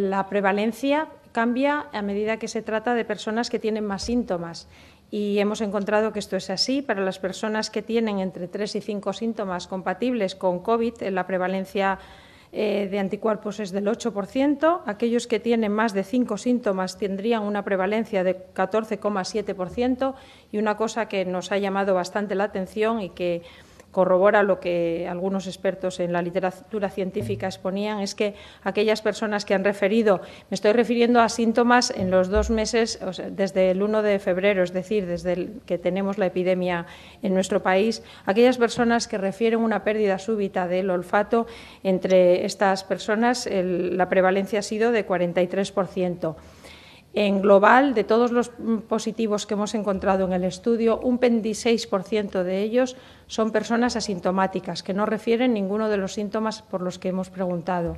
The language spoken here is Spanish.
La prevalencia cambia a medida que se trata de personas que tienen más síntomas y hemos encontrado que esto es así. Para las personas que tienen entre 3 y 5 síntomas compatibles con COVID, eh, la prevalencia eh, de anticuerpos es del 8%. Aquellos que tienen más de cinco síntomas tendrían una prevalencia de 14,7%. Y una cosa que nos ha llamado bastante la atención y que corrobora lo que algunos expertos en la literatura científica exponían, es que aquellas personas que han referido, me estoy refiriendo a síntomas en los dos meses, desde el 1 de febrero, es decir, desde que tenemos la epidemia en nuestro país, aquellas personas que refieren una pérdida súbita del olfato, entre estas personas la prevalencia ha sido de 43%. En global, de todos los positivos que hemos encontrado en el estudio, un 26% de ellos son personas asintomáticas, que no refieren ninguno de los síntomas por los que hemos preguntado.